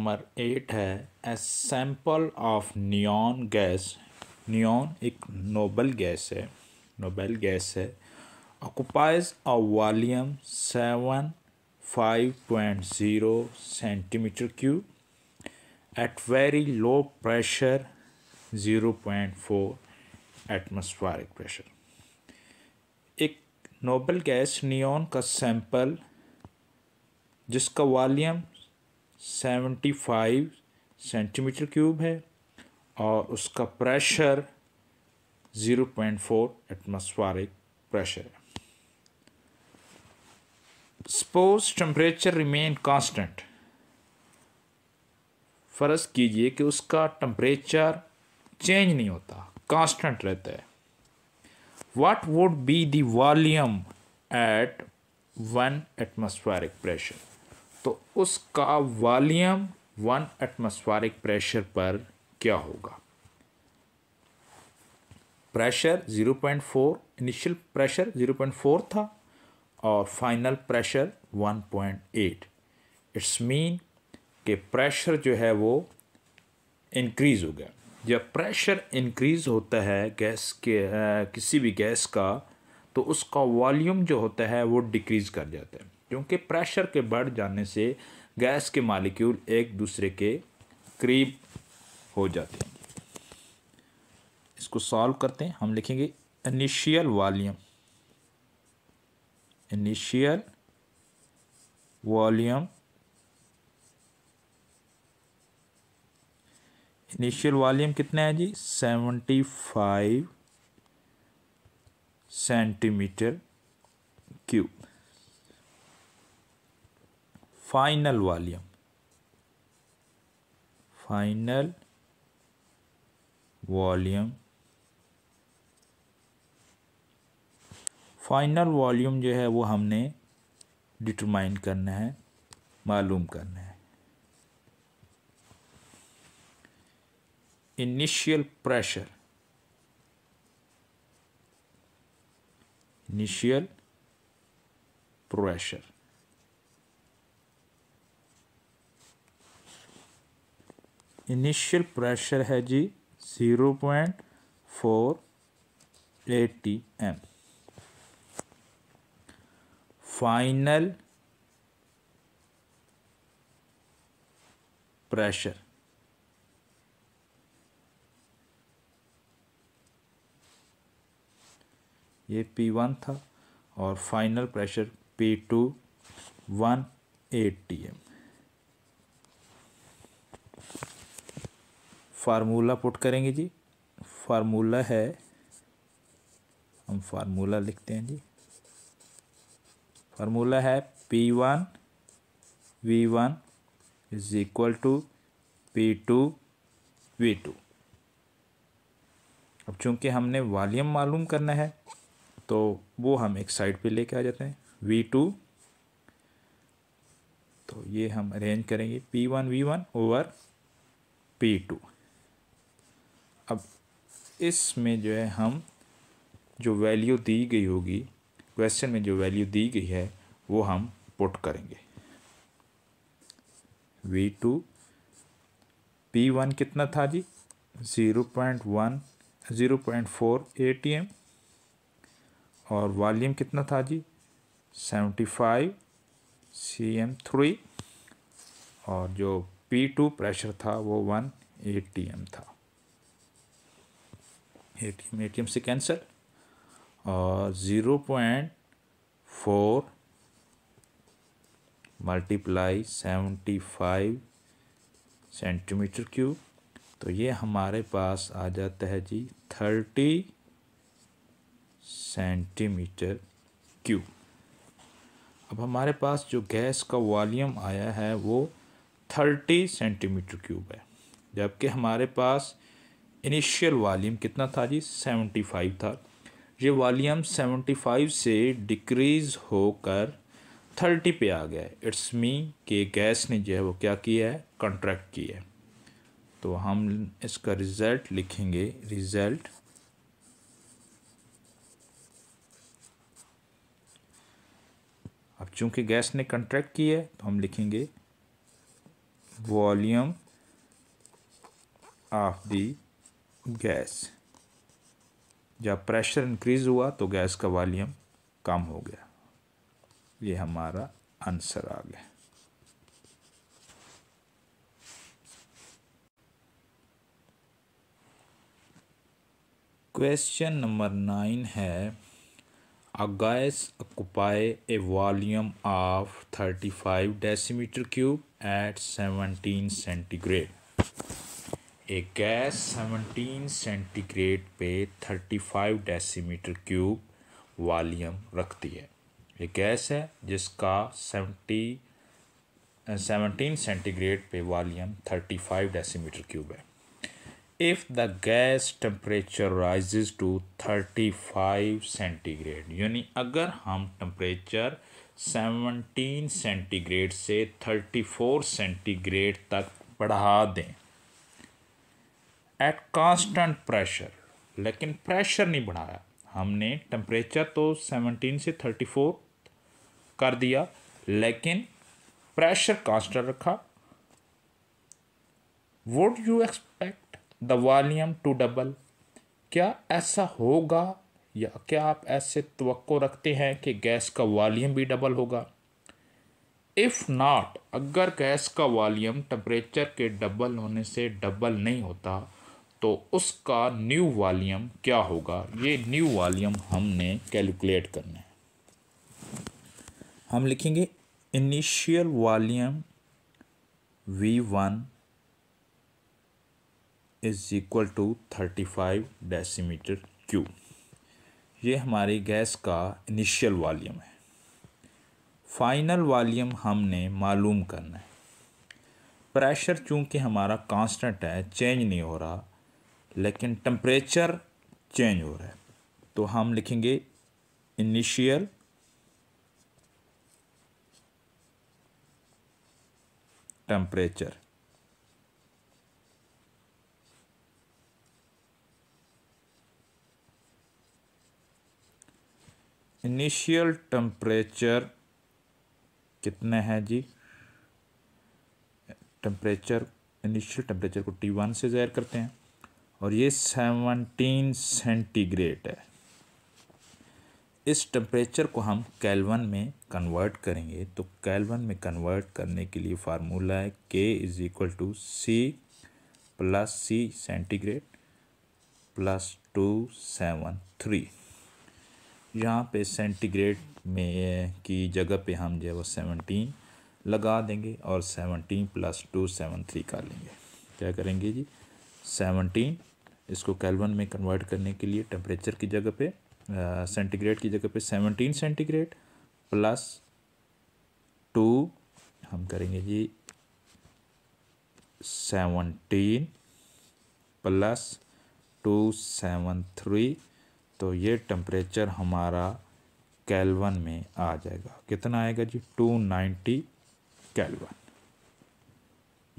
number eight है a sample of neon gas neon एक noble gas है noble gas है occupies a volume seven five point zero centimetre cube at very low pressure zero point four atmospheric pressure एक noble gas neon का sample जिसका volume seventy five centimetre cube है और उसका pressure zero point four atmospheric pressure है suppose temperature remain constant फ़र्ज़ कीजिए कि उसका टम्परेचर चेंज नहीं होता कांस्टेंट रहता है what would be the at one atmospheric pressure तो उसका वॉल्यूम वन एटमॉस्फेरिक प्रेशर पर क्या होगा प्रेशर 0.4 इनिशियल प्रेशर 0.4 था और फाइनल प्रेशर 1.8 इट्स मीन कि प्रेशर जो है वो इंक्रीज़ हो गया जब प्रेशर इंक्रीज़ होता है गैस के आ, किसी भी गैस का तो उसका वॉल्यूम जो होता है वो डिक्रीज़ कर जाता है क्योंकि प्रेशर के बढ़ जाने से गैस के मालिक्यूल एक दूसरे के करीब हो जाते हैं इसको सॉल्व करते हैं हम लिखेंगे initial volume initial volume initial volume कितना है जी seventy five centimetre cube final volume final volume final volume जो है वो हमने डिटरमाइन करना है मालूम करना है initial pressure initial pressure initial pressure है जी zero point four A T M final pressure ये पी वन था और final pressure P two A T M formula put करेंगे जी फार्मूला है हम फार्मूला लिखते हैं जी फार्मूला है P one V one is equal to P two V two अब चूंकि हमने वॉल्यूम मालूम करना है तो वो हम एक साइड पे लेके आ जाते हैं वी टू तो ये हम अरेंज करेंगे P one V one over P two अब इसमें जो है हम जो वैल्यू दी गई होगी क्वेश्चन में जो वैल्यू दी गई है वो हम पुट करेंगे वी टू पी वन कितना था जी zero point one zero point four A T M और वॉल्यूम कितना था जी seventy five C M three और जो पी टू प्रेशर था वो वन ए टी एम था ए टी एम से कैंसिल और zero point four multiply seventy five centimetre cube तो ये हमारे पास आ जाता है जी थर्टी सेंटीमीटर क्यूब अब हमारे पास जो गैस का वॉल्यूम आया है वो थर्टी सेंटीमीटर क्यूब है जबकि हमारे पास इनिशियल वॉल्यूम कितना था जी सेवेंटी फाइव था ये वॉल्यूम सेवेंटी फाइव से डिक्रीज़ होकर थर्टी पे आ गया है इट्स मी के गैस ने जो है वो क्या किया है कंट्रैक्ट किया है तो हम इसका रिज़ल्ट लिखेंगे रिज़ल्ट अब चूंकि गैस ने कंट्रैक्ट किया है तो हम लिखेंगे वॉल्यूम ऑफ दी गैस जब प्रेशर इंक्रीज हुआ तो गैस का वॉल्यूम कम हो गया ये हमारा आंसर आ गया क्वेश्चन नंबर नाइन है a gas occupies a volume of thirty five decimetre cube at seventeen centigrade एक गैस 17 सेंटीग्रेड पे 35 डेसीमीटर क्यूब वॉल्यूम रखती है ये गैस है जिसका 70 17 सेंटीग्रेड पे वॉल्यूम 35 डेसीमीटर क्यूब है the gas gas rise to thirty 35 centigrade यानी अगर हम टेम्परेचर 17 सेंटीग्रेड से 34 सेंटीग्रेड तक बढ़ा दें एट कांस्टेंट प्रेशर लेकिन प्रेशर नहीं बढ़ाया हमने टेम्परेचर तो 17 से 34 कर दिया लेकिन प्रेशर कांस्टेंट रखा would you expect the volume to double क्या ऐसा होगा या क्या आप ऐसे तो रखते हैं कि गैस का वॉल्यूम भी डबल होगा इफ़ नॉट अगर गैस का वॉल्यूम टेम्परेचर के डबल होने से डबल नहीं होता तो उसका न्यू वॉल्यूम क्या होगा ये न्यू वॉल्यूम हमने कैलकुलेट करना है हम लिखेंगे initial volume V one is equal to thirty five decimetre cube ये हमारी गैस का इनिशियल वॉल्यूम है फाइनल वॉल्यूम हमने मालूम करना है प्रेशर चूंकि हमारा कांस्टेंट है चेंज नहीं हो रहा लेकिन टम्परेचर चेंज हो रहा है तो हम लिखेंगे इनिशियल टेम्परेचर इनिशियल टेम्परेचर कितने हैं जी टेम्परेचर इनिशियल टेम्परेचर को टी वन से ज़ाहिर करते हैं और ये सेवनटीन सेंटीग्रेड है इस टेम्परेचर को हम कैलवन में कन्वर्ट करेंगे तो कैलवन में कन्वर्ट करने के लिए फार्मूला है K is equal to C plus C centigrade plus two seven three यहाँ पे सेंटीग्रेड में की जगह पे हम जो है वो सेवनटीन लगा देंगे और seventeen plus two seven three कर लेंगे क्या करेंगे जी सेवनटीन इसको कैलवन में कन्वर्ट करने के लिए टेम्परेचर की जगह पे सेंटीग्रेड की जगह पे सेवनटीन सेंटीग्रेड प्लस टू हम करेंगे जी seventeen plus two seven three तो ये टेम्परेचर हमारा कैलवन में आ जाएगा कितना आएगा जी टू नाइन्टी कैलवन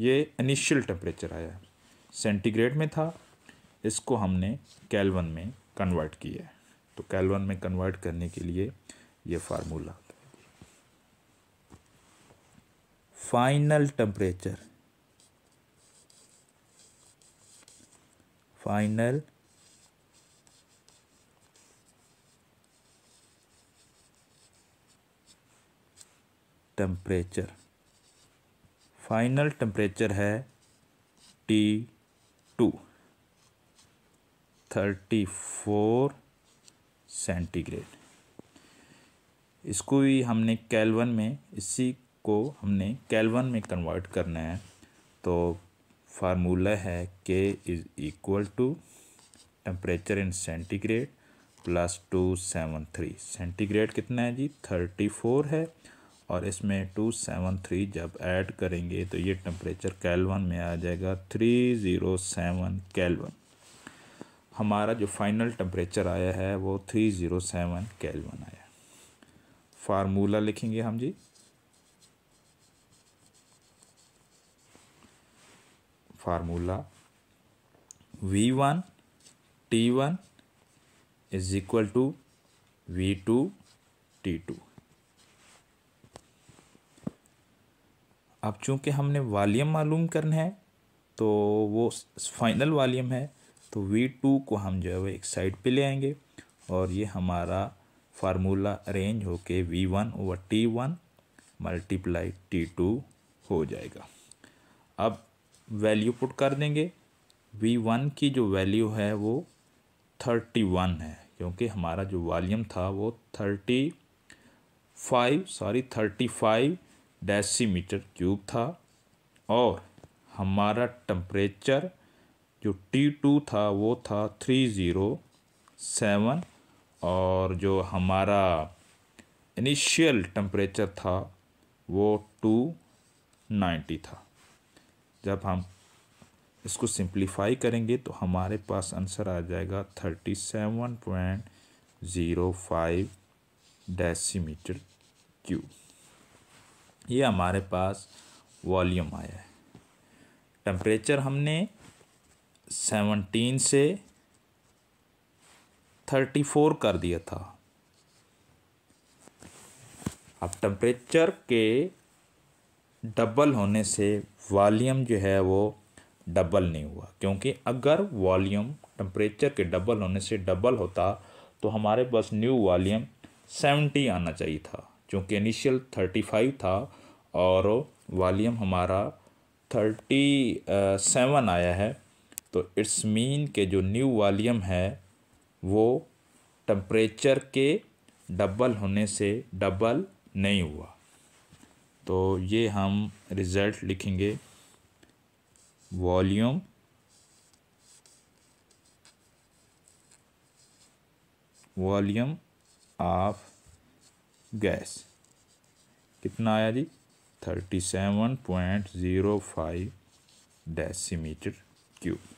ये इनिशियल टेम्परेचर आया सेंटीग्रेड में था इसको हमने कैलवन में कन्वर्ट किया है तो कैलवन में कन्वर्ट करने के लिए ये formula final temperature final temperature final temperature है T two thirty four centigrade इसको भी हमने कैलवन में इसी को हमने कैलवन में कन्वर्ट करना है तो फार्मूला है K is equal to temperature in centigrade plus two seven three centigrade कितना है जी थर्टी फोर है और इसमें टू सेवन थ्री जब ऐड करेंगे तो ये टेम्परेचर कैलवन में आ जाएगा थ्री ज़ीरो सेवन कैलवन हमारा जो फाइनल टेम्परेचर आया है वो थ्री ज़ीरो सेवन कैलवन आया फार्मूला लिखेंगे हम जी formula V one T one is equal to V two T two अब चूंकि हमने वालीम मालूम करना है तो वो फाइनल वालीम है तो वी टू को हम जो है वो एक साइड पे ले आएंगे और ये हमारा फार्मूला अरेंज होके V one over T one multiply T two हो जाएगा अब वैल्यू पुट कर देंगे वी वन की जो वैल्यू है वो थर्टी वन है क्योंकि हमारा जो वॉल्यूम था वो thirty five sorry thirty five decimetre cube था और हमारा टम्परेचर जो टी टू था वो था थ्री ज़ीरो सेवन और जो हमारा इनिशियल टेम्परेचर था वो टू नाइन्टी था जब हम इसको सिंप्लीफाई करेंगे तो हमारे पास आंसर आ जाएगा thirty seven point zero five decimetre cube ये हमारे पास वॉल्यूम आया है टेम्परेचर हमने सेवनटीन से थर्टी फोर कर दिया था अब टेम्परेचर के डबल होने से वॉल्यूम जो है वो डबल नहीं हुआ क्योंकि अगर वॉल्यूम टेम्परेचर के डबल होने से डबल होता तो हमारे पास न्यू वॉल्यूम सेवेंटी आना चाहिए था क्योंकि इनिशियल थर्टी फाइव था और वॉल्यूम हमारा थर्टी सेवन आया है तो इट्स मीन के जो न्यू वॉल्यूम है वो टम्परेचर के डबल होने से डबल नहीं हुआ तो ये हम रिज़ल्ट लिखेंगे वॉल्यूम वॉल्यूम ऑफ गैस कितना आया जी thirty seven point zero five decimetre cube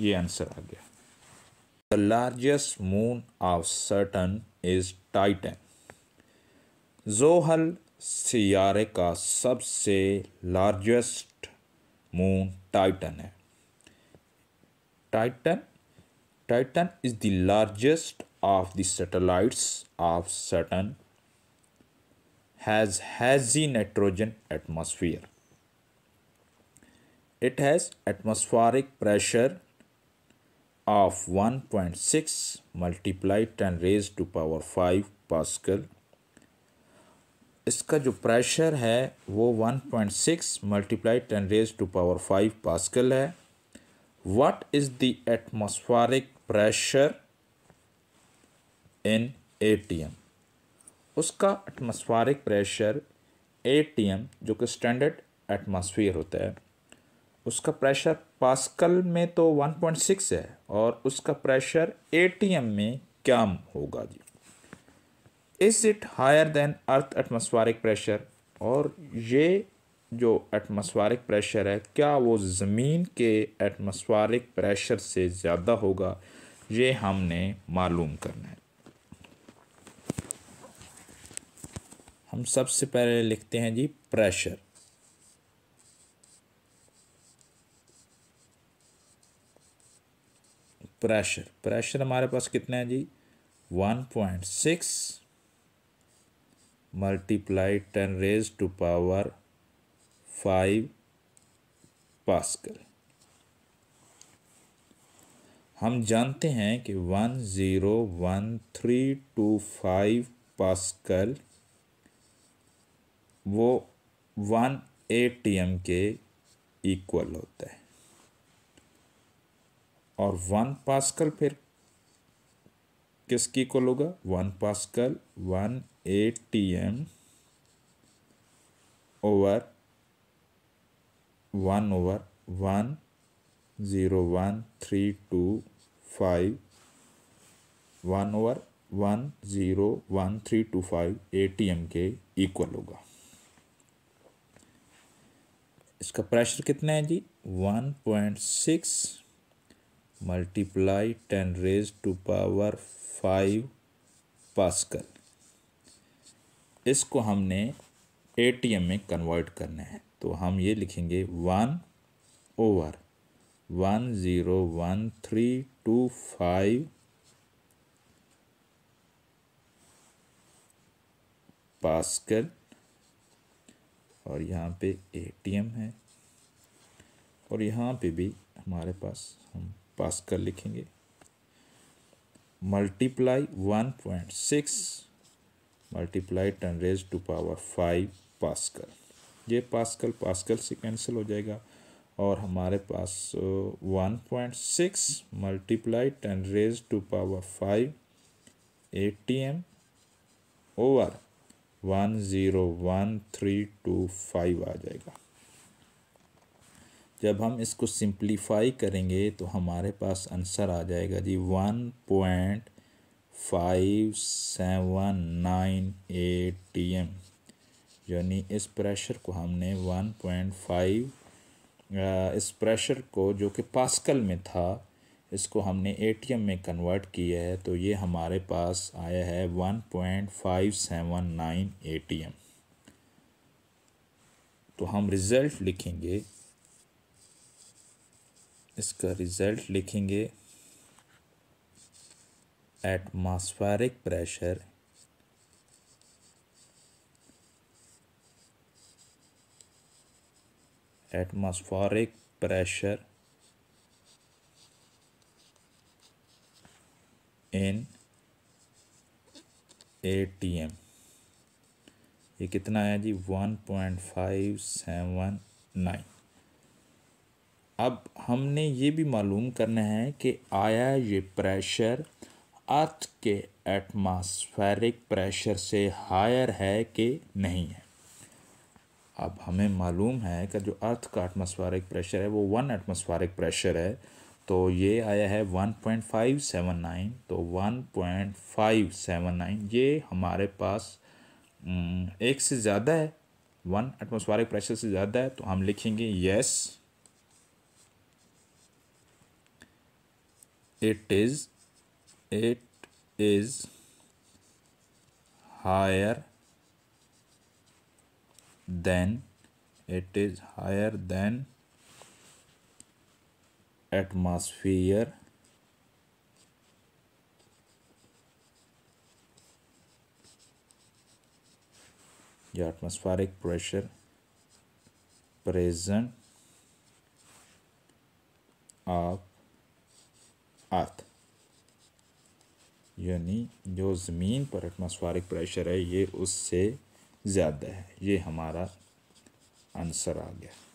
ये आंसर आ गया the largest moon of Saturn is Titan जोहल सियारे का सबसे लार्जेस्ट मून टाइटन है Titan Titan is the largest of the satellites of Saturn has hazy nitrogen atmosphere it has atmospheric pressure of six multiply ten raise to power five pascal इसका जो pressure है वो one point six multiply ten raise to power five pascal है what is the atmospheric pressure in A T M उसका atmospheric pressure A T M जो कि standard atmosphere होता है उसका प्रेशर पास्कल में तो 1.6 है और उसका प्रेशर ए में क्या होगा जी is it higher than earth atmospheric pressure और ये जो एटमोसफारिक प्रेशर है क्या वो ज़मीन के एटमोसफारिक प्रेशर से ज़्यादा होगा ये हमने मालूम करना है हम सबसे पहले लिखते हैं जी प्रेशर प्रेशर प्रेशर हमारे पास कितने हैं जी one point six multiply ten raise to power five pascal हम जानते हैं कि one zero one three two five pascal वो वन एटीएम के इक्वल होता है और वन पास्कल फिर किसकी इक्वल होगा one pascal one A T M over one over one zero one three two five one over one zero one three two five A T M के equal होगा इसका प्रेशर कितना है जी one point six multiply ten raise to power five pascal इसको हमने ATM में convert करना है तो हम ये लिखेंगे one over one zero one three two five pascal और यहाँ पे एटीएम है और यहाँ पे भी हमारे पास हम कर लिखेंगे multiply one point six multiply ten raise to power five pascal ये पास्कल पास्कल से कैंसिल हो जाएगा और हमारे पास one point six multiply ten raise to power five A T M over one zero one three two five आ जाएगा जब हम इसको सिंप्लीफाई करेंगे तो हमारे पास आंसर आ जाएगा जी one point five seven nine A T M यानी इस प्रेशर को हमने वन पॉइंट फाइव इस प्रेशर को जो कि पास्कल में था इसको हमने एटीएम में कन्वर्ट किया है तो ये हमारे पास आया है one point five seven nine A T M तो हम रिज़ल्ट लिखेंगे इसका रिज़ल्ट लिखेंगे atmospheric pressure atmospheric pressure in A T M ये कितना आया जी one point five seven nine अब हमने ये भी मालूम करना है कि आया ये प्रेशर अर्थ के एटमॉस्फेरिक प्रेशर से हायर है कि नहीं है अब हमें मालूम है कि जो अर्थ का एटमॉस्फेरिक प्रेशर है वो वन एटमॉस्फेरिक प्रेशर है तो ये आया है 1.579 तो 1.579 ये हमारे पास हम्म, एक से ज़्यादा है वन एटमॉस्फेरिक प्रेशर से ज़्यादा है तो हम लिखेंगे yes it is it is higher than it is higher than atmosphere the atmospheric pressure present of earth यानी जो ज़मीन पर एटमॉस्फेरिक प्रेशर है ये उससे ज़्यादा है ये हमारा आंसर आ गया